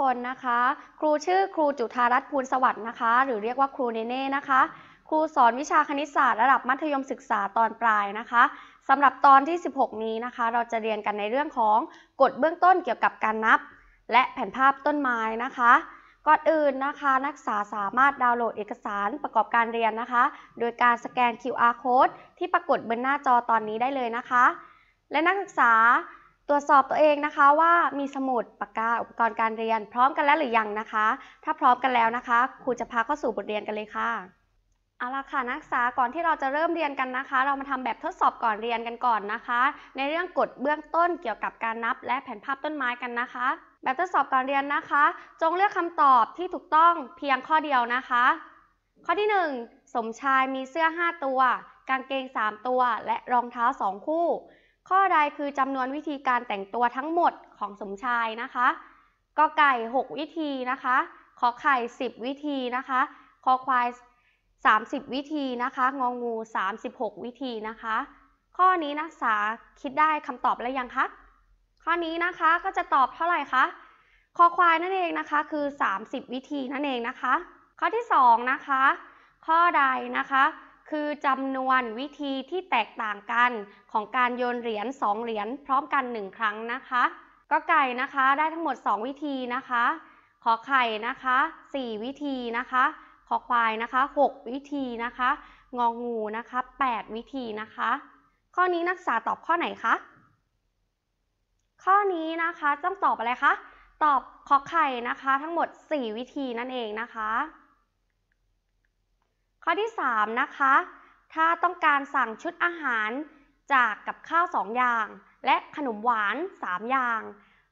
คนนะคะครูชื่อครูจุธารัตน์ภูลสวัสดิ์นะคะหรือเรียกว่าครูเนเน่นะคะ ครูสอนวิชาคณิตศาสตร์ระดับมัธยมศึกษาตอนปลายนะคะสำหรับตอนที่ 16 นี้นะคะ เราจะเรียนกันในเรื่องของกฎเบื้องต้นเกี่ยวกับการนับ และแผนภาพต้นไม้นะคะก่อนอื่นนะคะนักศึกษาสามารถดาวน์โหลดเอกสารประกอบการเรียนนะคะ โดยการสแกน QR code ที่ปรากฏบนหน้าจอตอนนี้ได้เลยนะคะ และนักศึกษาตรวจสอบตัวเองนะคะว่ามีสมุดปากกาอุปกรณ์การเรียนพร้อมกันแล้วหรือยังนะคะ ถ้าพร้อมกันแล้วนะคะครูจะพาเข้าสู่บทเรียนกันเลยค่ะเอาละค่ะนักศึกษาก่อนที่เราจะเริ่มเรียนกันนะคะ เรามาทำแบบทดสอบก่อนเรียนกันก่อนนะคะ ในเรื่องกฎเบื้องต้นเกี่ยวกับการนับและแผนภาพต้นไม้กันนะคะ แบบทดสอบก่อนเรียนนะคะ จงเลือกคำตอบที่ถูกต้องเพียงข้อเดียวนะคะ ข้อที่ 1 สมชายมีเสื้อ 5 ตัว กางเกง3ตัว และรองเท้า 2 คู่ข้อใดคือจำนวนวิธีการแต่งตัวทั้งหมดของสมชายนะคะกไก่ 6 วิธีนะคะขอไข่ 10 วิธีนะคะคอควาย30 วิธีนะคะงองู 36 วิธีนะคะ ข้อนี้นักศึกษาคิดได้คำตอบแล้วยังคะข้อนี้นะคะก็จะตอบเท่าไหร่คะคอควายนั่นเองนะคะ คือ 30 วิธีนั่นเองนะคะ ข้อที่2นะคะข้อใดนะคะคือจำนวนวิธีที่แตกต่างกันของการโยนเหรียญ2เหรียญพร้อมกัน 1 ครั้งนะคะก็ไก่นะคะได้ทั้งหมด 2 วิธีนะคะ ขอไข่นะคะ 4 วิธีนะคะขอควายนะคะ 6 วิธีนะคะงองูนะคะ 8 วิธีนะคะ ข้อนี้นักศึกษาตอบข้อไหนคะข้อนี้นะคะต้องตอบอะไรคะตอบขอไข่นะคะ ทั้งหมด 4 วิธีนั่นเองนะคะข้อที่3นะคะ ถ้าต้องการสั่งชุดอาหารจากกับข้าว 2 อย่าง และขนมหวาน 3 อย่าง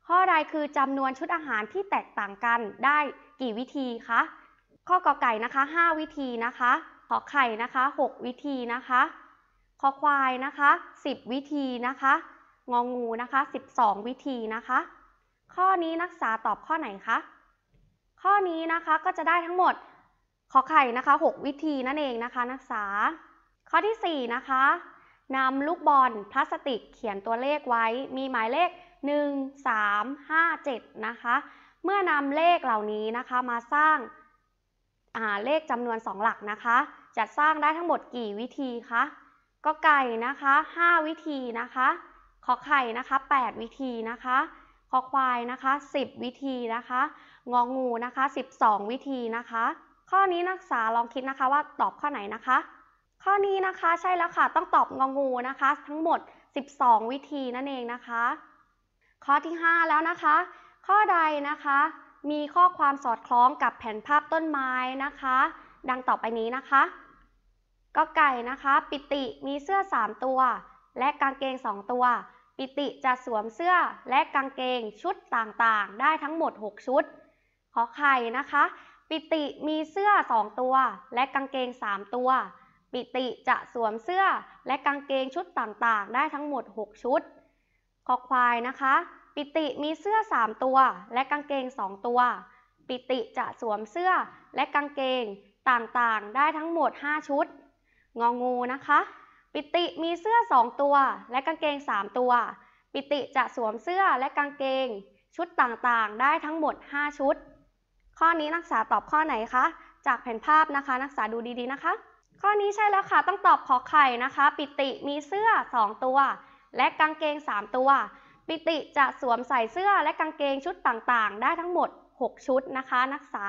ข้อใดคือจำนวนชุดอาหารที่แตกต่างกันได้กี่วิธีคะ ข้อกอไก่นะคะ5วิธีนะคะขอไข่นะคะ6วิธีนะคะขอควายนะคะ10 วิธีนะคะงองูนะคะ12 วิธีนะคะ ข้อนี้นักศึกษาตอบข้อไหนคะ ข้อนี้นะคะก็จะได้ทั้งหมดขอไข่นะคะ6วิธีนั่นเองนะคะนักศึกษา ข้อที่ 4 นะคะนำลูกบอลพลาสติกเขียนตัวเลขไว้ มีหมายเลข1 3 5 7นะคะ เมื่อนำเลขเหล่านี้นะคะมาสร้างาเลขจำนวน 2 หลักนะคะ จะสร้างได้ทั้งหมดกี่วิธีคะก็ไก่นะคะ 5 วิธีนะคะ ขอไข่นะคะ8วิธีนะคะขอควายนะคะ 10 วิธีนะคะ งองูนะคะ 12 วิธีนะคะข้อนี้นักศึกษาลองคิดนะคะว่าตอบข้อไหนนะคะ ข้อนี้นะคะใช่แล้วค่ะต้องตอบงองูนะคะ ทั้งหมด 12 วิธีนั่นเองนะคะ ข้อที่ 5 แล้วนะคะ ข้อใดนะคะมีข้อความสอดคล้องกับแผนภาพต้นไม้นะคะ ดังต่อไปนี้นะคะก็ไก่นะคะ ปิติมีเสื้อ 3 ตัวและกางเกง 2 ตัว ปิติจะสวมเสื้อและกางเกงชุดต่างๆ ได้ทั้งหมด 6 ชุดขอไข่นะคะปิติ มีเสื้อสองตัว และกางเกงสามตัว ปิติจะสวมเสื้อและกางเกงชุดต่างๆ ได้ทั้งหมด 6 ชุดคอควายนะคะ ปิติมีเสื้อสามตัว และกางเกงสองตัว ปิติจะสวมเสื้อและกางเกง ต่างๆได้ทั้งหมด 5 ชุด งองูนะคะ ปิติมีเสื้อสองตัว และกางเกงสามตัว ปิติจะสวมเสื้อและกางเกง ชุดต่างๆ ได้ทั้งหมด5ชุดข้อนี้นักศึกษาตอบข้อไหนคะ จากแผนภาพนะคะนักศึกษาดูดีๆนะคะ ข้อนี้ใช่แล้วค่ะต้องตอบขอไข่นะคะ ปิติมีเสื้อ 2 ตัว และกางเกง3 ตัว ปิติจะสวมใส่เสื้อและกางเกงชุดต่างๆ ได้ทั้งหมด6ชุดนะคะนักศึกษา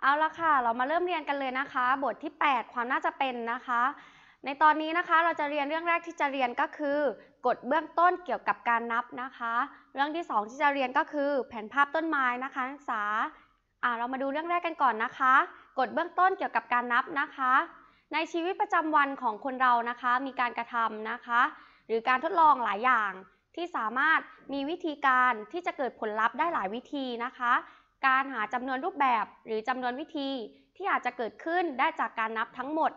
เอาละค่ะเรามาเริ่มเรียนกันเลยนะคะ บทที่ 8 ความน่าจะเป็นนะคะ ในตอนนี้นะคะเราจะเรียนเรื่องแรกที่จะเรียนก็คือกฎเบื้องต้นเกี่ยวกับการนับนะคะ เรื่องที่ 2 ที่จะเรียนก็คือ แผนภาพต้นไม้นะคะนักศึกษาอ่าเรามาดูเรื่องแรกกันก่อนนะคะกฎเบื้องต้นเกี่ยวกับการนับนะคะ ในชีวิตประจำวันของคนเรานะคะ มีการกระทำนะคะ หรือการทดลองหลายอย่าง ที่สามารถมีวิธีการที่จะเกิดผลลัพธ์ได้หลายวิธีนะคะ การหาจำนวนรูปแบบหรือจำนวนวิธีที่อาจจะเกิดขึ้นได้จากการนับทั้งหมด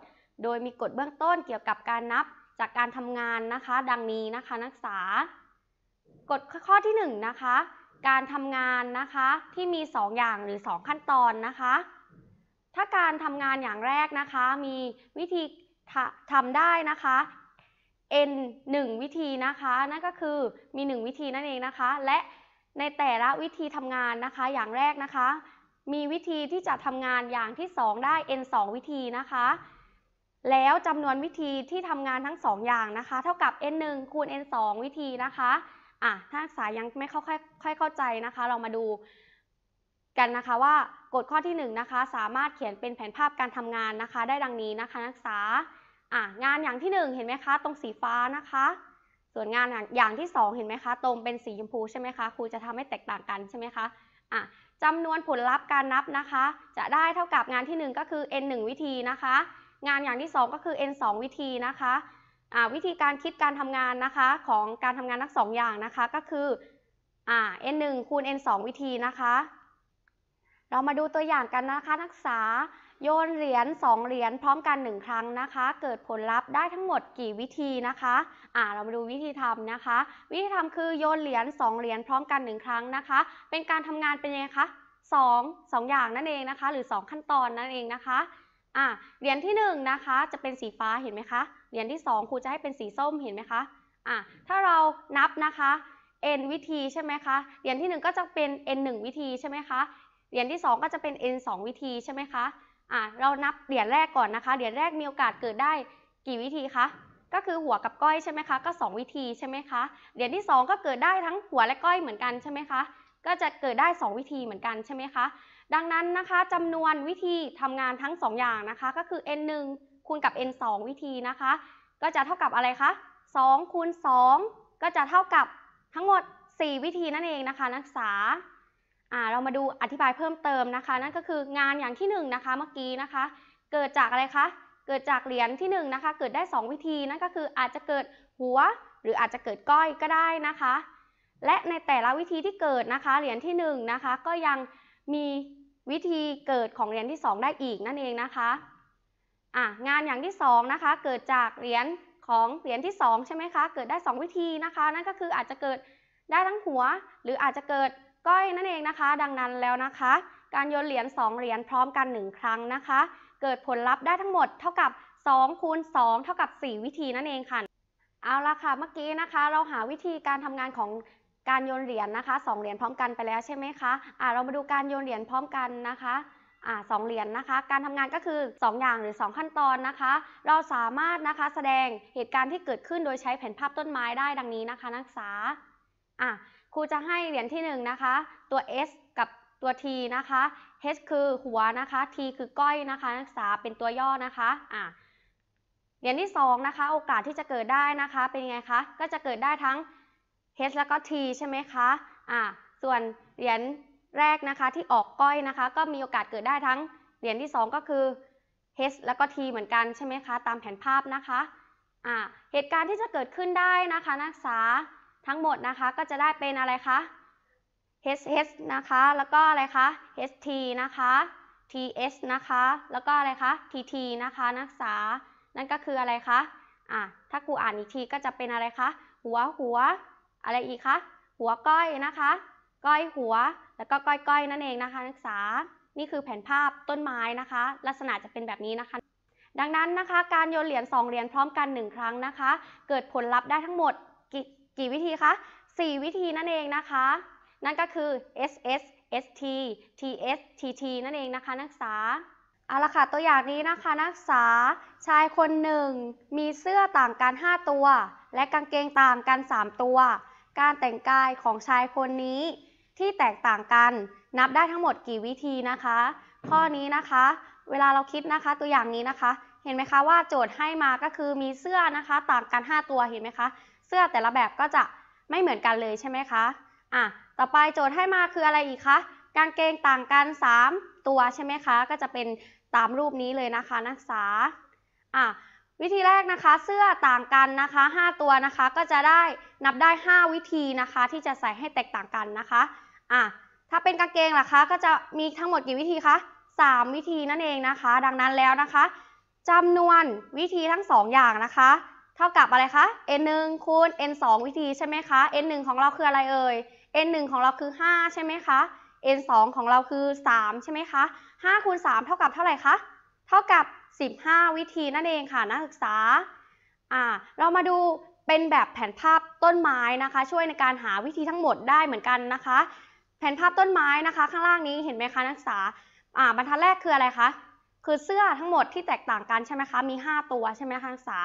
โดยมีกฎเบื้องต้นเกี่ยวกับการนับจากการทำงานนะคะ ดังนี้นะคะ นักศึกษากฎข้อที่ 1นนะคะการทำงานนะคะที่มี 2 อย่างหรือ 2 ขั้นตอนนะคะถ้าการทำงานอย่างแรกนะคะมีวิธีทำได้นะคะ n 1 วิธีนะคะนั่นก็คือมี 1 วิธีนั่น เองนะคะและในแต่ละวิธีทำงานนะคะอย่างแรกนะคะมีวิธีที่จะทำงานอย่างที่ 2 ได้ n 2วิธีนะคะแล้วจำนวนวิธีที่ทำงานทั้ง 2 อย่างนะคะเท่ากับ n 1คูณ n 2 วิธีนะคะอ่ะถ้าสายยังไม่ค่อยค่อยเข้าใจนะคะ เรามาดูกันนะคะว่ากฎข้อที่1นนะคะสามารถเขียนเป็นแผนภาพการทำงานนะคะ ได้ดังนี้นะคะ นักศึกษาอ่ะงานอย่างที่ 1 เห็นไหมคะ ตรงสีฟ้านะคะ ส่วนงานอย่างที่ 2 เห็นไหมคะ ตรงเป็นสีชมพูใช่ไหมคะครูจะทำให้แตกต่างกันใช่ไหมคะอ่ะจำนวนผลลัพธ์การนับนะคะ จะได้เท่ากับงานที่ 1 ก็คือ n 1วิธีนะคะ งานอย่างที่ 2 ก็คือ n 2วิธีนะคะวิธีการคิดการทำงานนะคะของการทำงานทั้งสองอย่างนะคะ ก็คือ n 1คูณ n 2วิธีนะคะ เรามาดูตัวอย่างกันนะคะนักศึกษาโยนเหรียญ2เหรียญพร้อมกัน 1 ครั้งนะคะ เกิดผลลัพธ์ได้ทั้งหมดกี่วิธีนะคะะเรามาดูวิธีทำนะคะ วิธีทำคือโยนเหรียญ2เหรียญพร้อมกัน1 ครั้งนะคะ เป็นการทำงานเป็นยังไงคะ2 2 อย่างนั่นเองนะคะหรือ 2 ขั้นตอนนั่นเองนะคะะเหรียญที่1นะคะจะเป็นสีฟ้าเห็นไหมคะเหรียญที่2ครูจะให้เป็นสีส้มเห็นไหมคะอ่ะถ้าเรานับนะคะ n วิธีใช่ไหมคะ เหรียญที่ 1 ก็จะเป็น n 1วิธีใช่ไหมคะ เหรียญที่2ก็จะเป็น n 2วิธีใช่ไหมคะอ่ะเรานับเหรียญแรกก่อนนะคะ เหรียญแรกมีโอกาสเกิดได้กี่วิธีคะ ก็คือหัวกับก้อยใช่ไหมคะ ก็2วิธีใช่ไหมคะ เหรียญที่ 2 ก็เกิดได้ทั้งหัวและก้อยเหมือนกันใช่ไหมคะ ก็จะเกิดได้ 2 วิธีเหมือนกันใช่ไหมคะ ดังนั้นนะคะจำนวนวิธีทำงานทั้ง 2 อย่างนะคะก็คือ n 1คูณกับ n 2วิธีนะคะ ก็จะเท่ากับอะไรคะ2คูณ2ก็จะเท่ากับทั้งหมด 4 วิธีนั่นเองนะคะ นักศึกษาเรามาดูอธิบายเพิ่มเติมนะคะ นั่นก็คืองานอย่างที่1นนะคะเมื่อกี้นะคะ เกิดจากอะไรคะ เกิดจากเหรียญที่1นนะคะเกิดได้ 2 วิธีนั่นก็คืออาจจะเกิดหัวหรืออาจจะเกิดก้อยก็ได้นะคะ และในแต่ละวิธีที่เกิดนะคะเหรียญที่1นนะคะก็ยังมีวิธีเกิดของเหรียญที่ 2 ได้อีกนั่นเองนะคะอ่ะงานอย่างที่2นะคะเกิดจากเหรียญของเหรียญที่2ใช่ไหมคะ เกิดได้ 2 วิธีนะคะ นั่นก็คืออาจจะเกิดได้ทั้งหัว หรืออาจจะเกิดก้อยนั่นเองนะคะ ดังนั้นแล้วนะคะ การโยนเหรียญ2เหรียญพร้อมกัน1 ครั้งนะคะ เกิดผลลัพธ์ได้ทั้งหมดเท่ากับ2คูณ2เท่ากับ4วิธีนั่นเองค่ะ เอาละค่ะเมื่อกี้นะคะเราหาวิธีการทำงานของการโยนเหรียญนะคะ 2เหรียญพร้อมกันไปแล้วใช่ไหมคะอ่ะเรามาดูการโยนเหรียญพร้อมกันนะคะอสองเหรียญนนะคะ การทำงานก็คือ 2 อย่างหรือ 2 ขั้นตอนนะคะ เราสามารถนะคะแสดงเหตุการณ์ที่เกิดขึ้นโดยใช้แผนภาพต้นไม้ได้ดังนี้นะคะนักศึกษาอ่ะครูจะให้เหรียญที่1นนะคะ ตัว S กับตัว T นะคะ H คือหัวนะคะ T คือก้อยนะคะนักศึกษาเป็นตัวย่อนะคะอ่ะเหรียญที่2นะคะโอกาสที่จะเกิดได้นะคะเป็นไงคะ ก็จะเกิดได้ทั้ง H แล้วก็ T ใช่ไหมคะอ่ะส่วนเหรียญแรกนะคะที่ออกก้อยนะคะ ก็มีโอกาสเกิดได้ทั้ง เหรียญที่ 2 ก็คือ H แล้วก็ T เหมือนกันใช่ไหมคะตามแผนภาพนะคะอ่าเหตุการณ์ที่จะเกิดขึ้นได้นะคะ นักศึกษาทั้งหมดนะคะ ก็จะได้เป็นอะไรคะ H H นะคะ แล้วก็อะไรคะ H T นะคะ T S นะคะแล้วก็อะไรคะ T T นะคะ นักศึกษานั่นก็คืออะไรคะอ่ะ ถ้าครูอ่านอีกทีก็จะเป็นอะไรคะหัวหัว อะไรอีกคะหัวก้อยนะคะก้อยหัว แล้วก็ก้อยก้อยนั่นเองนะคะนักศึกษา นี่คือแผนภาพต้นไม้นะคะ ลักษณะจะเป็นแบบนี้นะคะ ดังนั้นนะคะการโยนเหรียญ2เหรียญพร้อมกัน 1 ครั้งนะคะ เกิดผลลัพธ์ได้ทั้งหมดกกี่วิธีคะ4 วิธีนั่นเองนะคะ นั่นก็คือ SS ST TS TT นั่นเองนะคะนักศึกษา เอาละค่ะตัวอย่างนี้นะคะ นักศึกษาชายคนหนึ่ง มีเสื้อต่างกัน5ตัว และกางเกง ต่างกัน 3 ตัว การแต่งกายของชายคนนี้ที่แตกต่างกัน นับได้ทั้งหมดกี่วิธีนะคะ ข้อนี้นะคะ เวลาเราคิดนะคะตัวอย่างนี้นะคะ เห็นไหมคะว่าโจทย์ให้มาก็คือมีเสื้อนะคะ ต่างกัน 5 ตัวเห็นไหมคะ เสื้อแต่ละแบบก็จะไม่เหมือนกันเลยใช่ไหมคะอ่ะต่อไปโจทย์ให้มาคืออะไรอีกคะกางเกงต่างกัน 3 ตัวใช่ไหมคะ ก็จะเป็นตามรูปนี้เลยนะคะ นักศึกษาอ่ะวิธีแรกนะคะ เสื้อต่างกันนะคะ 5 ตัวนะคะก็จะได้นับได้ 5 วิธีนะคะ ที่จะใส่ให้แตกต่างกันนะคะอ่ะถ้าเป็นกางเกงล่ะคะก็จะมีทั้งหมดกี่วิธีคะ3 วิธีนั่นเองนะคะ ดังนั้นแล้วนะคะจำนวนวิธีทั้ง 2 อย่างนะคะ เท่ากับอะไรคะ n 1คูณ n 2วิธีใช่ไหมคะ n 1ของเราคืออะไรเอ่ย n 1ของเราคือ 5 ใช่ไหมคะ n 2ของเราคือ 3ใช่ไหมคะ5คูณ3เท่ากับเท่าไหร่คะเท่ากับ 15 วิธีนั่นเองค่ะนักศึกษาอ่าเรามาดูเป็นแบบแผนภาพต้นไม้นะคะ ช่วยในการหาวิธีทั้งหมดได้เหมือนกันนะคะแผนภาพต้นไม้นะคะข้างล่างนี้เห็นไหมคะนักศึกษาอ่าบรรทัดแรกคืออะไรคะคือเสื้อทั้งหมดที่แตกต่างกันใช่ไหมคะมี5ตัวใช่ไหมคะนักศึกษา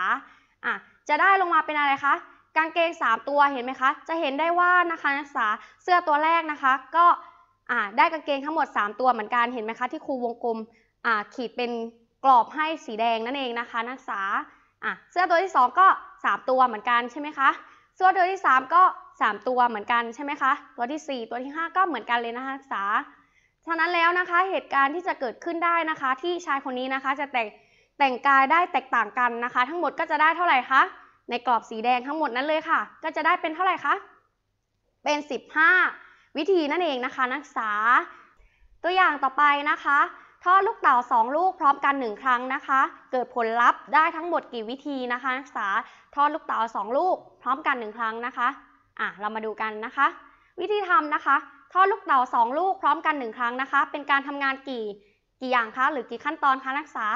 อ่ะจะได้ลงมาเป็นอะไรคะกางเกง3ตัวเห็นไหมคะจะเห็นได้ว่านะคะนักศึกษาเสื้อตัวแรกนะคะก็อ่าได้กางเกงทั้งหมด 3 ตัวเหมือนกันเห็นไหมคะที่ครูวงกลมอ่าขีดเป็นกรอบให้สีแดงนั่นเองนะคะนักศึกษาอ่ะเสื้อตัวที่2ก็3 ตัวเหมือนกันใช่ไหมคะส่วนตัวที่ 3 ก็ 3 ตัวเหมือนกันใช่ไหมคะตัวที่ 4 ตัวที่ 5 ก็เหมือนกันเลยนะคะศึกษาฉะนั้นแล้วนะคะ เหตุการณ์ที่จะเกิดขึ้นได้นะคะ ที่ชายคนนี้นะคะจะแต่งแต่งกายได้แตกต่างกันนะคะ ทั้งหมดก็จะได้เท่าไหร่คะในกรอบสีแดงทั้งหมดนั้นเลยค่ะ ก็จะได้เป็นเท่าไหร่คะเป็น 15 วิธีนั่นเองนะคะ นักศึกษา ตัวอย่างต่อไปนะคะทอดลูกเต๋า2ลูกพร้อมกัน 1 ครั้งนะคะ เกิดผลลัพธ์ได้ทั้งหมดกี่วิธีนะคะนักศึกษาทอดลูกเต๋า2ลูกพร้อมกัน 1 ครั้งนะคะอ่ะเรามาดูกันนะคะ วิธีทำนะคะ ทอดลูกเต๋า2 ลูกพร้อมกัน 1 ครั้งนะคะ เป็นการทำงานกี่กี่อย่างคะหรือกี่ขั้นตอนคะนักศึกษา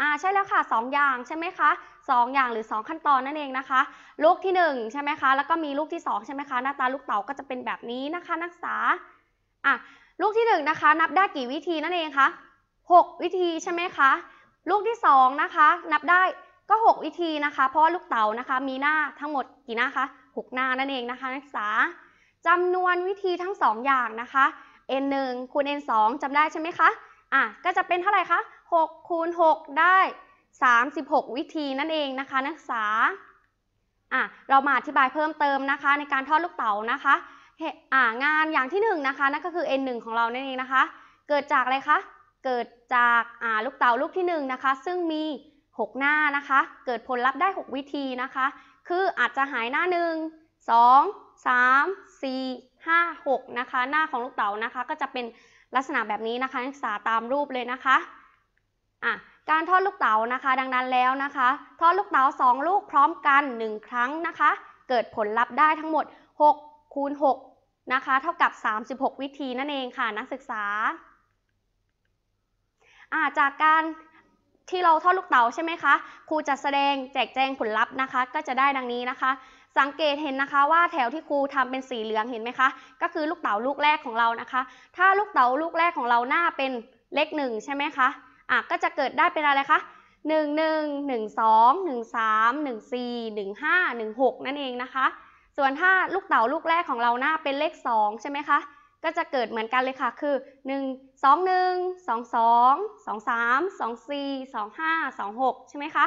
อ่าใช่แล้วค่ะ 2 อย่างใช่ไหมคะ2อย่างหรือ 2 ขั้นตอนนั่นเองนะคะลูกที่1ใช่ไหมคะแล้วก็มีลูกที่2ใช่ไหมคะหน้าตาลูกเต๋าก็จะเป็นแบบนี้นะคะนักศึกษาอ่ะลูกที่1นนะคะนับได้กี่วิธีนั่นเองคะ6 วิธีใช่ไหมคะ ลูกที่ 2นะคะนับได้ก็ 6 วิธีนะคะเพราะว่าลูกเต๋านะคะมีหน้าทั้งหมดกี่หน้าคะ6หน้านั่นเองนะคะนักศึกษาจำนวนวิธีทั้ง 2 อย่างนะคะ n 1คูณ n 2จำได้ใช่ไหมคะอ่ะก็จะเป็นเท่าไหร่คะ6คูณ 6 ได้ 36 วิธีนั่นเองนะคะนักศึกษาอ่ะเรามาอธิบายเพิ่มเติมนะคะ ในการทอดลูกเต๋านะคะงานอย่างที่1นนะคะนั่นก็คือ n1 ของเรานั่นเองนะคะเกิดจากอะไรคะเกิดจากลูกเต๋าลูกที่1นนะคะซึ่งมี 6 หน้านะคะเกิดผลลัพธ์ได้ 6 วิธีนะคะคืออาจจะหายหน้า 1 2 3 4 5 6นะคะหน้าของลูกเต๋านะคะก็จะเป็นลักษณะแบบนี้นะคะนักศึกษาตามรูปเลยนะคะอ่ะการทอดลูกเต๋านะคะดังนั้นแล้วนะคะทอดลูกเต๋า2ลูกพร้อมกัน 1 ครั้งนะคะเกิดผลลัพธ์ได้ทั้งหมด 6คูณ 6 นะคะ เท่ากับ 36 วิธีนั่นเองค่ะนักศึกษาาจากการที่เราทอดลูกเต๋าใช่ไหมคะครูจะแสดงแจกแจงผลลัพธ์นะคะ ก็จะได้ดังนี้นะคะ สังเกตเห็นนะคะว่าแถวที่ครูทำเป็นสีเหลืองเห็นไหมคะก็คือลูกเต๋าลูกแรกของเรานะคะ ถ้าลูกเต๋าลูกแรกของเราหน้าเป็นเลขหนึ่งใช่ไหมคะอ่ะก็จะเกิดได้เป็นอะไรคะ1 1 1 2 1 3 1 4 1 5 1 6 นั่นเองนะคะส่วนถ้าลูกเต๋าลูกแรกของเราหน้าเป็นเลข 2 ใช่ไหมคะ ก็จะเกิดเหมือนกันเลยค่ะ คือ 1 2 1 2 2 2 3 2 4 2 5 2 6 ใช่ไหมคะ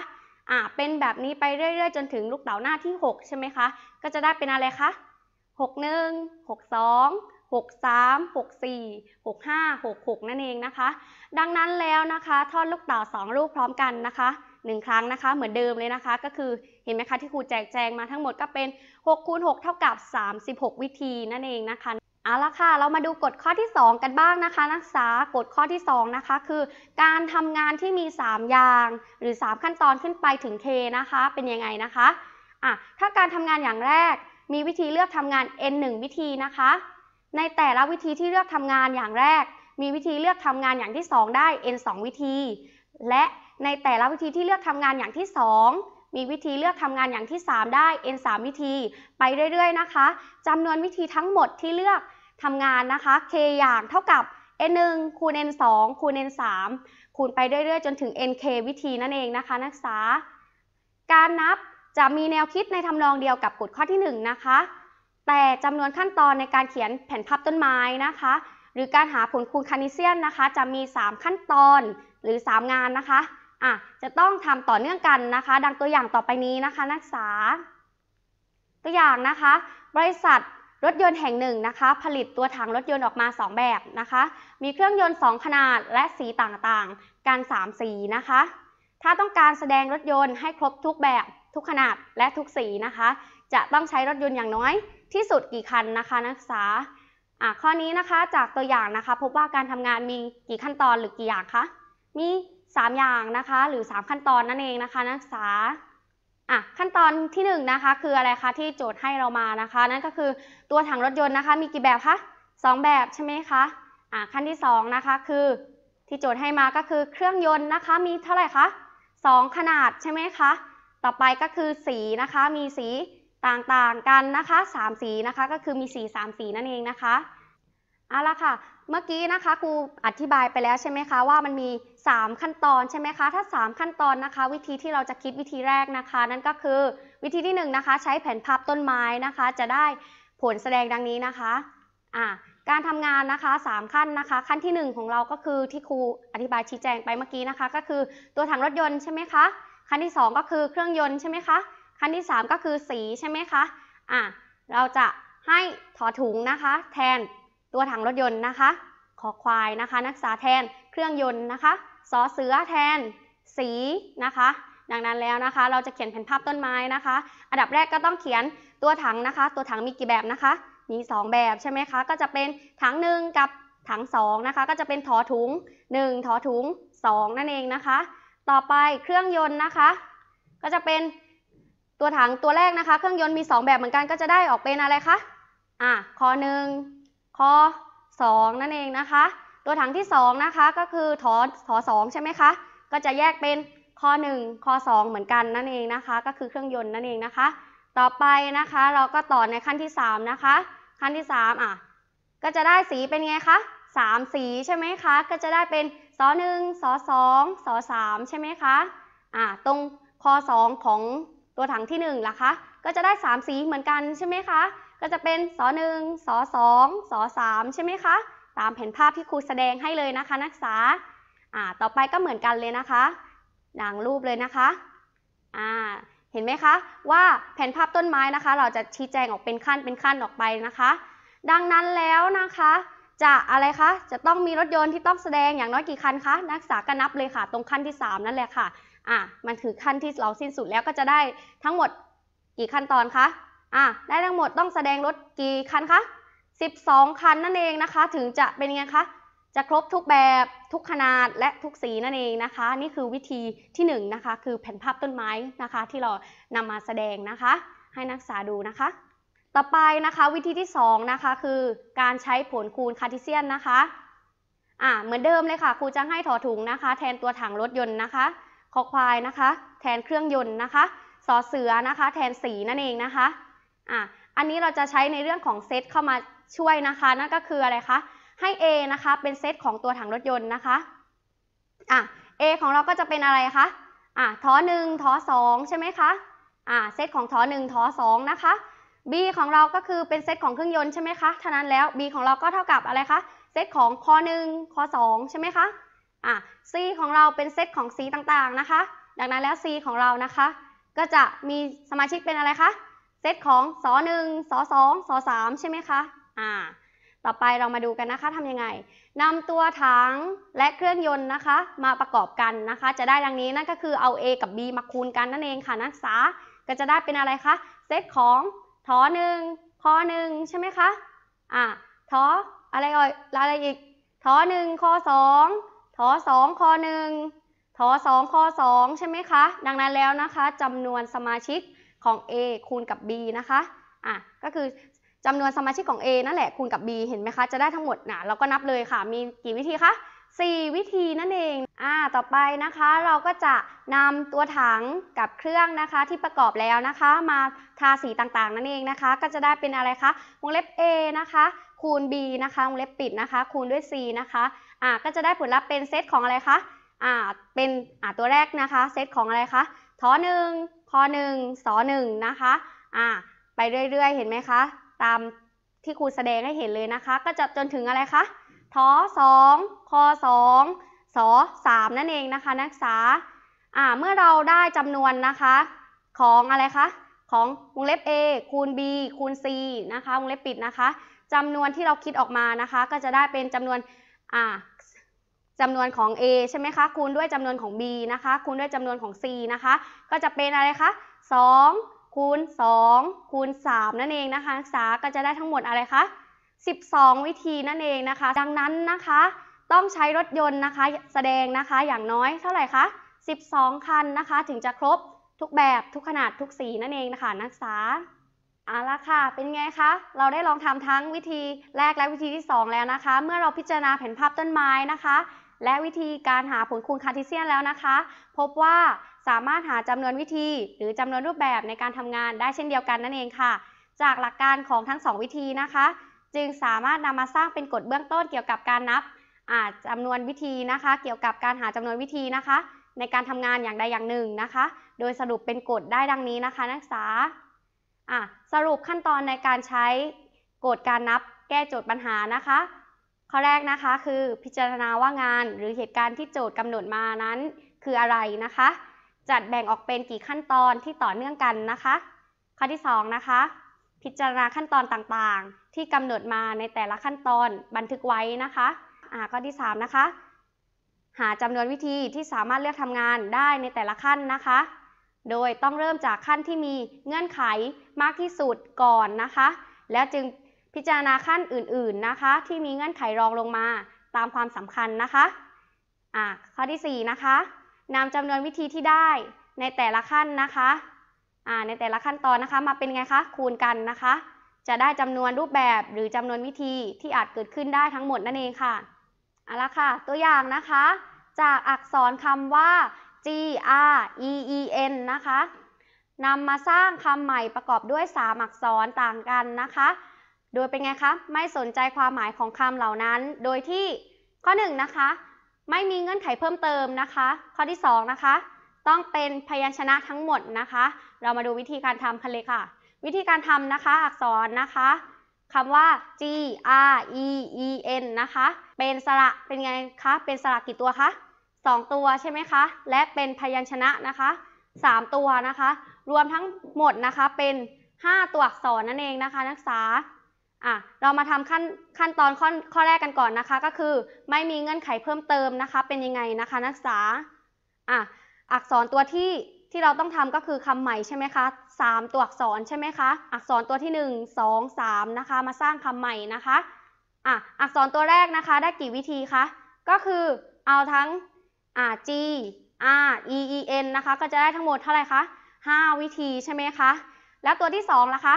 อ่าเป็นแบบนี้ไปเรื่อยๆ จนถึงลูกเต๋าหน้าที่ 6 ใช่ไหมคะ ก็จะได้เป็นอะไรคะ 6 1 6 2 6 3 6 4 6 5 6 6 นั่นเองนะคะ ดังนั้นแล้วนะคะ ทอดลูกเต๋า 2 ลูกพร้อมกันนะคะ1 ครั้งนะคะเหมือนเดิมเลยนะคะก็คือเห็นไหมคะที่ครูแจกแจงมาทั้งหมดก็เป็น 6คูณ6 เท่ากับ36 วิธีนั่นเองนะคะเอาละค่ะเรามาดูกฎข้อที่ 2 กันบ้างนะคะนักศึกษากฎข้อที่2นะคะคือ การทำงานที่มี 3 อย่างหรือ 3 ขั้นตอนขึ้นไปถึง K นะคะเป็นยังไงนะคะอ่ะ ถ้าการทำงานอย่างแรกมีวิธีเลือกทำงาน N1 วิธีนะคะ ในแต่ละวิธีที่เลือกทำงานอย่างแรก มีวิธีเลือกทำงานอย่างที่ 2 ได้ N2 วิธี และในแต่ละวิธีที่เลือกทำงานอย่างที่ 2 มีวิธีเลือกทำงานอย่างที่ 3 ได้ n 3วิธี ไปเรื่อยๆ นะคะจำนวนวิธีทั้งหมดที่เลือกทำงานนะคะ k อย่างเท่ากับ n 1คูณ n 2คูณ n 3คูณไปเรื่อยๆ จนถึง nk วิธีนั่นเองนะคะนักศึกษา การนับจะมีแนวคิดในทำนองเดียวกับกฎข้อที่ 1 นะคะ แต่จำนวนขั้นตอนในการเขียนแผ่นพับต้นไม้นะคะ หรือการหาผลคูณคานิเซียนนะคะ จะมี 3 ขั้นตอน หรือ 3 งานนะคะอ่ะ จะต้องทำต่อเนื่องกันนะคะ ดังตัวอย่างต่อไปนี้นะคะนักศึกษา ตัวอย่างนะคะ บริษัทรถยนต์แห่งหนึ่งนะคะ ผลิตตัวถังรถยนต์ออกมา 2 แบบนะคะ มีเครื่องยนต์ 2 ขนาดและสีต่างๆกัน3สีนะคะ ถ้าต้องการแสดงรถยนต์ให้ครบทุกแบบ ทุกขนาดและทุกสีนะคะจะต้องใช้รถยนต์อย่างน้อย ที่สุดกี่คันนะคะนักศึกษาอ่ะ ข้อนี้นะคะจากตัวอย่างนะคะพบว่าการทำงานมีกี่ขั้นตอนหรือกี่อย่างคะมี3 อย่างนะคะหรือ 3 ขั้นตอนนั่นเองนะคะนักศึกษาอ่ะ ขั้นตอนที่1นนะคะคืออะไรคะ ที่โจทย์ให้เรามานะคะนั่นก็คือตัวถังรถยนต์นะคะมีกี่แบบคะ2 แบบใช่ไหมคะอ่ะ ขั้นที่2นะคะคือที่โจทย์ให้มาก็คือเครื่องยนต์นะคะมีเท่าไหร่คะ2 ขนาดใช่ไหมคะต่อไปก็คือสีนะคะมีสีต่างๆกันนะคะ 3 สีนะคะ ก็คือมีสี 3 สีนั่นเองนะคะเอาละค่ะเมื่อกี้นะคะครูอธิบายไปแล้วใช่ไหมคะว่ามันมี 3 ขั้นตอนใช่ไหมคะถ้า 3 ขั้นตอนนะคะ วิธีที่เราจะคิดวิธีแรกนะคะนั่นก็คือวิธีที่1นนะคะใช้แผนภาพต้นไม้นะคะ จะได้ผลแสดงดังนี้นะคะอ่าการทำงานนะคะ 3 ขั้นนะคะขั้นที่1ของเราก็คือที่ครูอธิบายชี้แจงไปเมื่อกี้นะคะก็คือตัวถังรถยนต์ใช่ไหมคะขั้นที่ 2 ก็คือเครื่องยนต์ใช่ไหมคะขั้นที่ 3 ก็คือสีใช่ไหมคะอ่าเราจะให้ถอถุงนะคะแทนตัวถังรถยนต์นะคะ ขอควายนะคะ นักษาแทน เครื่องยนต์นะคะสอเสือแทน สีนะคะ ดังนั้นแล้วนะคะ เราจะเขียนแผ่นภาพต้นไม้นะคะ อันดับแรกก็ต้องเขียนตัวถังนะคะ ตัวถังมีกี่แบบนะคะ มี2แบบใช่ไหมคะ ก็จะเป็นถังหนึ่งกับถังสองนะคะ ก็จะเป็นถอถุง 1 ถอถุง 2 นั่นเองนะคะ ต่อไปเครื่องยนต์นะคะ ก็จะเป็นตัวถังตัวแรกนะคะ เครื่องยนต์มี 2 แบบเหมือนกันก็จะได้ออกเป็นอะไรคะ อ่ะคอหนึ่งคอ2นั่นเองนะคะ ตัวถังที่2นะคะก็คือถอทอสใช่ไหมคะ ก็จะแยกเป็นข้อ1้อ2เหมือนกันนั่นเองนะคะ ก็คือเครื่องยนต์นั่นเองนะคะ ต่อไปนะคะเราก็ต่อในขั้นที่ 3 นะคะ ขั้นที่3อ่ะก็จะได้สีเป็นไงคะ3 สีใช่ไหมคะก็จะได้เป็นสหนึ่งสสองสสามใช่ไหมคะอ่ะตรงข้อ2ของตัวถังที่1ล่ะคะ ก็จะได้ 3 สีเหมือนกันใช่ไหมคะก็จะเป็นสหนึ่งสสองสสามใช่ไหมคะ ตามแผนภาพที่ครูแสดงให้เลยนะคะ นักศึกษาอ่าต่อไปก็เหมือนกันเลยนะคะ ดังรูปเลยนะคะอ่าเห็นไหมคะ ว่าแผนภาพต้นไม้นะคะ เราจะชี้แจงออกเป็นขั้นเป็นขั้นออกไปนะคะ ดังนั้นแล้วนะคะ จะอะไรคะจะต้องมีรถยนต์ที่ต้องแสดงอย่างน้อยกี่คันคะนักศึกษาก็นับเลยค่ะตรงขั้นที่ 3 นั่นแหละค่ะอ่ะมันคือขั้นที่เราสิ้นสุดแล้วก็จะได้ทั้งหมดกี่ขั้นตอนคะอ่ะได้ทั้งหมดต้องแสดงรถกี่คันคะ12 คันนั่นเองนะคะ ถึงจะเป็นไงคะ จะครบทุกแบบทุกขนาดและทุกสีนั่นเองนะคะ นี่คือวิธีที่1นนะคะคือแผ่นภาพต้นไม้นะคะ ที่เรานำมาแสดงนะคะ ให้นักศึกษาดูนะคะ ต่อไปนะคะวิธีที่2นะคะคือ การใช้ผลคูณคาร์ติเซียนนะคะอ่ะเหมือนเดิมเลยค่ะครูจะให้ถอถุงนะคะแทนตัวถังรถยนต์นะคะคอควายนะคะ แทนเครื่องยนต์นะคะสอเสือนะคะ แทนสีนั่นเองนะคะอ่ะอันนี้เราจะใช้ในเรื่องของเซตเข้ามาช่วยนะคะนั่นก็คืออะไรคะให้ A นะคะเป็นเซตของตัวถังรถยนต์นะคะอ่ะ A ของเราก็จะเป็นอะไรคะอ่ะท้อหนึ่งท้อสองใช่ไหมคะอ่ะเซตของท้อหนึ่งท้อสองนะคะ B ของเราก็คือเป็นเซตของเครื่องยนต์ใช่ไหมคะท่านั้นแล้ว B ของเราก็เท่ากับอะไรคะเซตของคอหนึ่งคอสองใช่ไหมคะอ่ะ C ของเราเป็นเซตของสีต่างๆนะคะดังนั้นแล้ว C ของเรานะคะก็จะมีสมาชิกเป็นอะไรคะเซตของสอหนึ่งสอสองสอสามใช่ไหมคะ อ่า ต่อไปเรามาดูกันนะคะทำยังไงนำตัวถังและเครื่องยนต์นะคะมาประกอบกันนะคะจะได้ดังนี้นั่นก็คือเอา A กับ B มาคูณกันนั่นเองค่ะนักศึกษาก็จะได้เป็นอะไรคะเซตของทอหนึ่งคอหนึ่งใช่ไหมคะ อ่าทออะไรอ่อยอะไรอีกทอหนึ่งคอสองทอสองคอหนึ่งทอสองคอสองใช่ไหมคะ ดังนั้นแล้วนะคะจำนวนสมาชิกของ A คูณกับ B นะคะ อ่ะ ก็คือจำนวนสมาชิกของ A นั่นแหละ คูณกับ B เห็นไหมคะ จะได้ทั้งหมดนะเราก็นับเลยค่ะ มีกี่วิธีคะ 4 วิธีนั่นเอง อ่าต่อไปนะคะ เราก็จะนำตัวถังกับเครื่องนะคะ ที่ประกอบแล้วนะคะ มาทาสีต่างๆ นั่นเองนะคะ ก็จะได้เป็นอะไรคะ วงเล็บ A นะคะ คูณ B นะคะ วงเล็บปิดนะคะ คูณด้วย C นะคะ อ่าก็จะได้ผลลัพธ์เป็นเซตของอะไรคะ อ่าเป็นอ่าตัวแรกนะคะ เซตของอะไรคะทอหนึ่ง้อ1สอ1นะคะอ่าไปเรื่อยๆ เห็นไหมคะ ตามที่ครูแสดงให้เห็นเลยนะคะ ก็จะจนถึงอะไรคะทอ2คอ2สอ3นั่นเองนะคะ นักศึกษาอ่าเมื่อเราได้จำนวนนะคะของอะไรคะ ของวงเล็บ a คูณ b คูณ c นะคะวงเล็บปิดนะคะ จำนวนที่เราคิดออกมานะคะก็จะได้เป็นจำนวนอ่าจำนวนของ A ใช่ไหมคะ คูณด้วยจำนวนของ B นะคะ คูณด้วยจำนวนของ C นะคะ ก็จะเป็นอะไรคะ2คูณ2คูณ3นั่นเองนะคะ นักศึกษาก็จะได้ทั้งหมดอะไรคะ 12 วิธีนั่นเองนะคะ ดังนั้นนะคะ ต้องใช้รถยนต์นะคะแสดงนะคะ อย่างน้อยเท่าไหร่คะ12 คันนะคะ ถึงจะครบทุกแบบทุกขนาดทุกสีนั่นเองนะคะ นักศึกษาเอาละค่ะ เป็นไงคะ เราได้ลองทำทั้งวิธีแรกและวิธีที่ 2 แล้วนะคะ เมื่อเราพิจารณาแผนภาพต้นไม้นะคะและวิธีการหาผลคูณคาร์ติเซียนแล้วนะคะ พบว่าสามารถหาจำนวนวิธี หรือจำนวนรูปแบบในการทำงานได้เช่นเดียวกันนั่นเองค่ะ จากหลักการของทั้ง 2 วิธีนะคะ จึงสามารถนำมาสร้างเป็นกฎเบื้องต้นเกี่ยวกับการนับจำนวนวิธีนะคะ เกี่ยวกับการหาจำนวนวิธีนะคะ ในการทำงานอย่างใดอย่างหนึ่งนะคะ โดยสรุปเป็นกฎได้ดังนี้นะคะ นักศึกษาสรุปขั้นตอนในการใช้กฎการนับ แก้โจทย์ปัญหานะคะข้อแรกนะคะคือพิจารณาว่างานหรือเหตุการณ์ที่โจทย์กำหนดมานั้น คืออะไรนะคะ จัดแบ่งออกเป็นกี่ขั้นตอนที่ต่อเนื่องกันนะคะ ข้อที่ 2 นะคะ พิจารณาขั้นตอนต่างๆ ที่กำหนดมาในแต่ละขั้นตอนบันทึกไว้นะคะอ่าข้อที่ 3 นะคะ หาจำนวนวิธีที่สามารถเลือกทำงานได้ในแต่ละขั้นนะคะ โดยต้องเริ่มจากขั้นที่มีเงื่อนไขมากที่สุดก่อนนะคะ แล้วจึงพิจารณาขั้นอื่น ๆ นะคะ ที่มีเงื่อนไขรองลงมาตามความสำคัญนะคะอ่าข้อที่ 4 นะคะนำจำนวนวิธีที่ได้ในแต่ละขั้นนะคะอ่าในแต่ละขั้นตอนนะคะมาเป็นไงคะคูณกันนะคะ จะได้จำนวนรูปแบบหรือจำนวนวิธีที่อาจเกิดขึ้นได้ทั้งหมดนั่นเองค่ะเอาละค่ะ ตัวอย่างนะคะจากอักษรคำว่า G R E E N นะคะนำมาสร้างคำใหม่ประกอบด้วย 3 อักษรต่างกันนะคะโดยเป็นไงคะไม่สนใจความหมายของคำเหล่านั้น โดยที่ข้อ1นนะคะไม่มีเงื่อนไขเพิ่มเติมนะคะ ข้อที่2นะคะต้องเป็นพยัญชนะทั้งหมดนะคะ เรามาดูวิธีการทำกันเลยค่ะ วิธีการทำนะคะอักษรนะคะคำว่า G R E E N นะคะเป็นสระเป็นไงคะเป็นสระกี่ตัวคะ2 ตัวใช่ไหมคะและเป็นพยัญชนะนะคะ 3 ตัวนะคะรวมทั้งหมดนะคะเป็น 5 ตัวอักษรนั่นเองนะคะนักศึกษาอ่ะเรามาทำขั้นขั้นตอนข้อข้อแรกกันก่อนนะคะ ก็คือไม่มีเงื่อนไขเพิ่มเติมนะคะ เป็นยังไงนะคะนักศึกษาอ่ะอักษรตัวที่ที่เราต้องทำก็คือคำใหม่ใช่ไหมคะ 3 ตัวอักษรใช่ไหมคะอักษรตัวที่ 1 2 3 นะคะ มาสร้างคำใหม่นะคะอ่ะอักษรตัวแรกนะคะ ได้กี่วิธีคะก็คือเอาทั้งอ่า G R E E N นะคะ ก็จะได้ทั้งหมดเท่าไหร่คะ5 วิธีใช่ไหมคะแล้วตัวที่2ล่ะคะ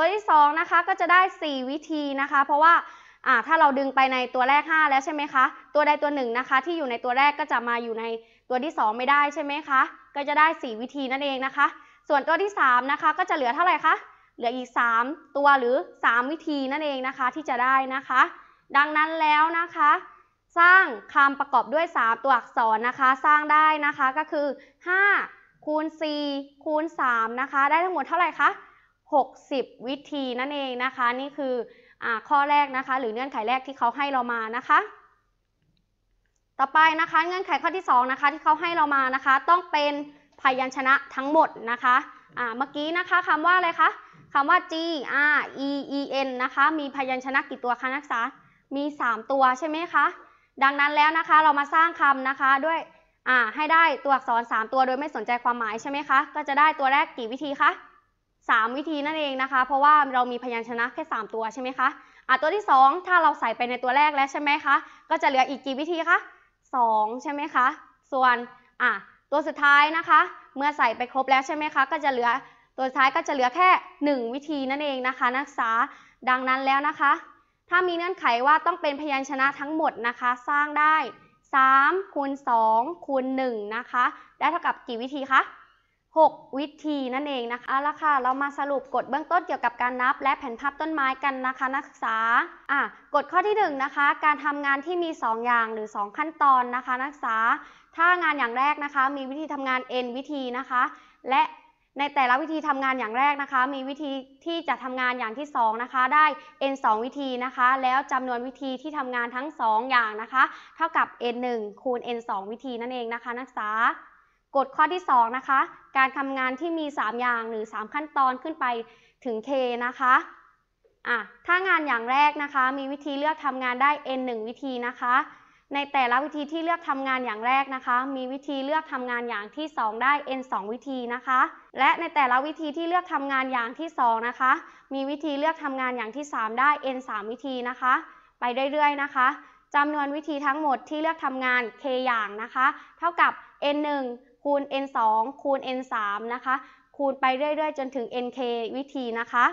ตัวที่2นะคะก็จะได้ 4 วิธีนะคะ เพราะว่าถ้าเราดึงไปในตัวแรก 5 แล้วใช่ไหมคะตัวใดตัวหนึ่งนะคะ ที่อยู่ในตัวแรกก็จะมาอยู่ในตัวที่ 2 ไม่ได้ใช่ไหมคะก็จะได้ 4 วิธีนั่นเองนะคะส่วนตัวที่ 3 นะคะ ก็จะเหลือเท่าไหร่คะเหลืออีก 3 ตัวหรือ 3 วิธีนั่นเองนะคะที่จะได้นะคะดังนั้นแล้วนะคะ สร้างคำประกอบด้วย 3 ตัวอักษรนะคะสร้างได้นะคะก็คือ5คูณ4คูณ3นะคะ ได้ทั้งหมดเท่าไหร่คะ60 วิธีนั่นเองนะคะนี่คืออข้อแรกนะคะ หรือเงื่อนไขแรกที่เขาให้เรามานะคะ ต่อไปนะคะเงื่อนไขข้อที่ 2 นะคะ ที่เขาให้เรามานะคะต้องเป็นพยัญชนะทั้งหมดนะคะ เมื่อกี้นะคะคำว่าอะไรคะคำว่า G R E E N นะคะมีพยัญชนะกี่ตัวคะนักศึกษามี 3 ตัวใช่ไหมคะ ดังนั้นแล้วนะคะเรามาสร้างคำนะคะด้วยให้ได้ตัวอักษร 3 ตัวโดยไม่สนใจความหมาย ใช่ไหมคะก็จะได้ตัวแรกกี่วิธีคะ3วิธีนั่นเองนะคะ เพราะว่าเรามีพยัญชนะแค่ 3 ตัวใช่ไหมคะอ่ะตัวที่ 2 ถ้าเราใส่ไปในตัวแรกแล้วใช่ไหมคะก็จะเหลืออีกกี่วิธีคะ2ใช่ไหมคะส่วนอ่ะตัวสุดท้ายนะคะ เมื่อใส่ไปครบแล้วใช่ไหมคะก็จะเหลือตัวท้ายก็จะเหลือแค่ 1 วิธีนั่นเองนะคะนักศึกษาดังนั้นแล้วนะคะ ถ้ามีเงื่อนไขว่าต้องเป็นพยัญชนะทั้งหมดนะคะสร้างได้3คูณ2คูณ1นะคะได้เท่ากับกี่วิธีคะ6 วิธีนั่นเองนะคะเอาละค่ะเรามาสรุปกฎเบื้องต้นเกี่ยวกับการนับและแผนภาพต้นไม้กันนะคะนักศึกษาอ่ะกฎข้อที่1นะคะการทำงานที่มี 2 อย่างหรือ 2 ขั้นตอนนะคะนักศึกษา ถ้างานอย่างแรกนะคะมีวิธีทำงาน n วิธีนะคะ และในแต่ละวิธีทำงานอย่างแรกนะคะมีวิธีที่จะทำงานอย่างที่2นะคะได้ n 2วิธีนะคะแล้วจำนวนวิธีที่ทำงานทั้ง 2 อย่างนะคะเท่ากับ n 1คูณ n 2วิธีนั่นเองนะคะนักศึกษากฎข้อที่2นะคะ การทำงานที่มี 3 อย่างหรือ 3 ขั้นตอนขึ้นไปถึง K นะคะอ่ะถ้างานอย่างแรกนะคะมีวิธีเลือกทำงานได้ N 1วิธีนะคะ ในแต่ละวิธีที่เลือกทำงานอย่างแรกนะคะมีวิธีเลือกทำงานอย่างที่ 2 ได้ N 2วิธีนะคะ และในแต่ละวิธีที่เลือกทำงานอย่างที่2นะคะมีวิธีเลือกทำงานอย่างที่ 3 ได้ N 3วิธีนะคะไปเรื่อยๆนะคะจำนวนวิธีทั้งหมดที่เลือกทำงาน K อย่างนะคะเท่ากับ N 1คูณ n 2คูณ n 3นะคะ คูณไปเรื่อยๆ จนถึง nk วิธีนะคะ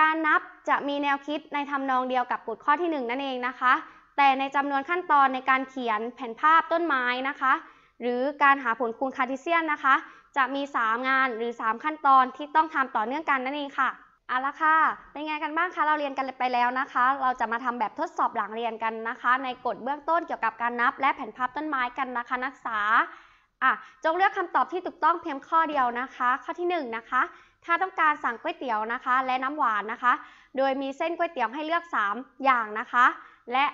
การนับจะมีแนวคิดในทำนองเดียวกับบทข้อที่ 1 นั่นเองนะคะ แต่ในจำนวนขั้นตอนในการเขียนแผ่นภาพต้นไม้นะคะ หรือการหาผลคูณคาร์ติเซียนนะคะ จะมี 3 งานหรือ 3 ขั้นตอนที่ต้องทำต่อเนื่องกันนั่นเองค่ะเอาละค่ะ เป็นไงกันบ้างคะ เราเรียนกันไปแล้วนะคะ เราจะมาทำแบบทดสอบหลังเรียนกันนะคะ ในกฎเบื้องต้นเกี่ยวกับการนับและแผ่นภาพต้นไม้กันนะคะนักศึกษาอ่ะจงเลือกคำตอบที่ถูกต้องเพียงข้อเดียวนะคะ ข้อที่1นนะคะ ถ้าต้องการสั่งก๋วยเตี๋ยวนะคะและน้ำหวานนะคะ โดยมีเส้นก๋วยเตี๋ยวให้เลือก 3 อย่างนะคะ และ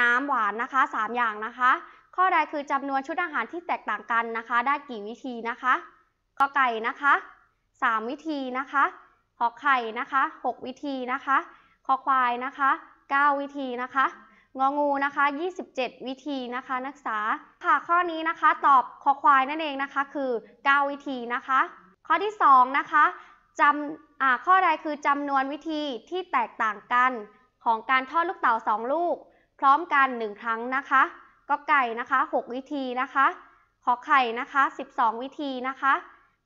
น้ำหวานนะคะ 3 อย่างนะคะ ข้อใดคือจำนวนชุดอาหารที่แตกต่างกันนะคะ ได้กี่วิธีนะคะกอไก่นะคะ 3 วิธีนะคะขอไข่นะคะ 6 วิธีนะคะขอควายนะคะ 9 วิธีนะคะงองูนะคะ 27 วิธีนะคะนักศึกษาค่ะข้อนี้นะคะตอบคอควายนั่นเองนะคะคือ 9 วิธีนะคะ ข้อที่2นะคะจำข้อใดคือจำนวนวิธีที่แตกต่างกันของการทอดลูกเต๋า2 ลูก พร้อมกัน 1 ครั้งนะคะก็ไก่นะคะ 6 วิธีนะคะ ขอไข่นะคะ 12 วิธีนะคะ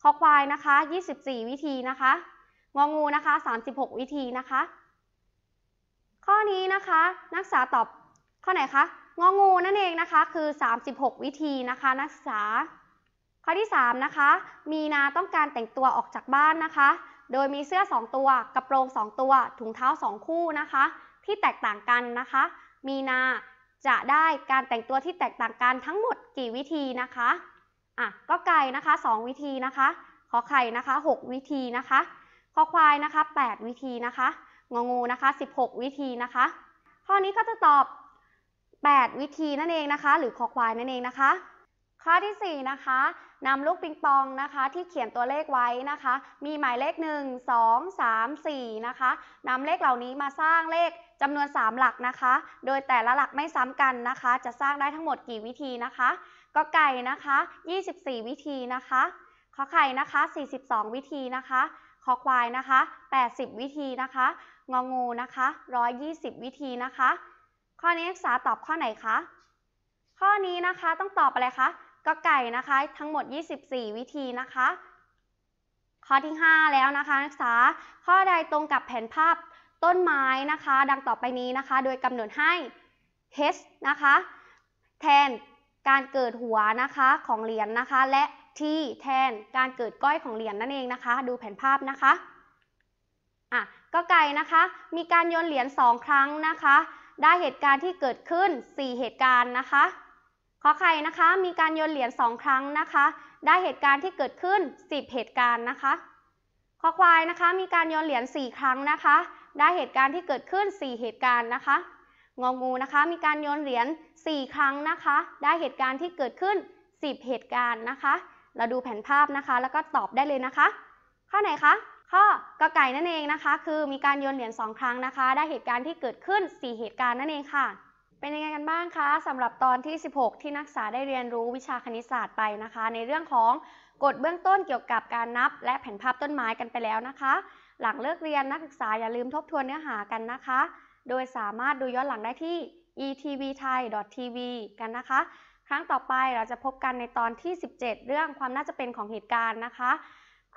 คอควายนะคะ 24 วิธีนะคะงองูนะคะ 36 วิธีนะคะ ข้อนี้นะคะนักศึกษาตอบข้อไหนคะงองูนั่นเองนะคะคือ 36 วิธีนะคะนักศึกษา ข้อที่3นะคะมีนาต้องการแต่งตัวออกจากบ้านนะคะ โดยมีเสื้อ 2 ตัวกระโปรง 2 ตัว ถุงเท้า 2 คู่นะคะที่แตกต่างกันนะคะ มีนาจะได้การแต่งตัวที่แตกต่างกันทั้งหมดกี่วิธีนะคะอ่ะก็ไก่นะคะ 2 วิธีนะคะขอไข่นะคะ6วิธีนะคะขอควายนะคะ 8 วิธีนะคะงองูนะคะ16 วิธีนะคะ ข้อนี้ก็จะตอบ8 วิธีนั่นเองนะคะ หรือคอควาย นั่นเองนะคะ ข้อที่ 4 นะคะนำลูกปิงปองนะคะ ที่เขียนตัวเลขไว้นะคะ มีหมายเลข 1 2 3 4นะคะนำเลขเหล่านี้มาสร้างเลขจำนวน 3 หลักนะคะ โดยแต่ละหลักไม่ซ้ำกันนะคะ จะสร้างได้ทั้งหมดกี่วิธีนะคะก็ไก่นะคะ 24 วิธีนะคะขอไข่นะคะ 42 วิธีนะคะคอควายนะคะ 80 วิธีนะคะงองูนะคะ120 วิธีนะคะข้อนี้นักศึกษาตอบข้อไหนคะ ข้อนี้นะคะต้องตอบอะไรคะก็ไก่นะคะ ทั้งหมด 24 วิธีนะคะ ข้อที่ 5 แล้วนะคะนักศึกษาข้อใดตรงกับแผนภาพต้นไม้นะคะ ดังต่อไปนี้นะคะ โดยกำหนดให้ h นะคะ แทนการเกิดหัวนะคะ ของเหรียญนนะคะ และ t แทนการเกิดก้อยของเหรียญนนั่นเองนะคะ ดูแผนภาพนะคะอ่ะก็ไก่นะคะ มีการโยนเหรียญ2ครั้งนะคะได้เหตุการณ์ที่เกิดขึ้น 4 เหตุการณ์นะคะ ขอไข่นะคะ มีการโยนเหรียญ 2 ครั้งนะคะ ได้เหตุการณ์ที่เกิดขึ้น 10 เหตุการณ์นะคะขอควายนะคะ มีการโยนเหรียญ 4 ครั้งนะคะ ได้เหตุการณ์ที่เกิดขึ้น 4 เหตุการณ์นะคะ งองูนะคะ มีการโยนเหรียญ 4 ครั้งนะคะ ได้เหตุการณ์ที่เกิดขึ้น 10 เหตุการณ์นะคะ เราดูแผนภาพนะคะ แล้วก็ตอบได้เลยนะคะ ข้อไหนคะข้อกไก่นั่นเองนะคะ คือมีการโยนเหรียญ2ครั้งนะคะ ได้เหตุการณ์ที่เกิดขึ้น 4 เหตุการณ์นั่นเองค่ะ เป็นยังไงกันบ้างคะสำหรับตอนที่ 16 ที่นักศึกษาได้เรียนรู้วิชาคณิตศาสตร์ไปนะคะ ในเรื่องของกฎเบื้องต้นเกี่ยวกับการนับ และแผนภาพต้นไม้กันไปแล้วนะคะ หลังเลิกเรียนนักศึกษาอย่าลืมทบทวนเนื้อหากันนะคะ โดยสามารถดูย้อนหลังได้ที่ etvthai.tv กันนะคะ ครั้งต่อไปเราจะพบกันในตอนที่ 17 เรื่องความน่าจะเป็นของเหตุการณ์นะคะ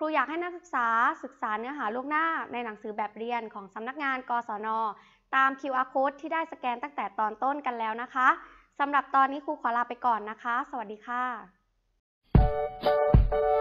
ครูอยากให้นักศึกษาศึกษาเนื้อหาลูกหน้าในหนังสือแบบเรียนของสำนักงานกศน ตาม QR code ที่ได้สแกนตั้งแต่ตอนต้นกันแล้วนะคะ สำหรับตอนนี้ครูขอลาไปก่อนนะคะ สวัสดีค่ะ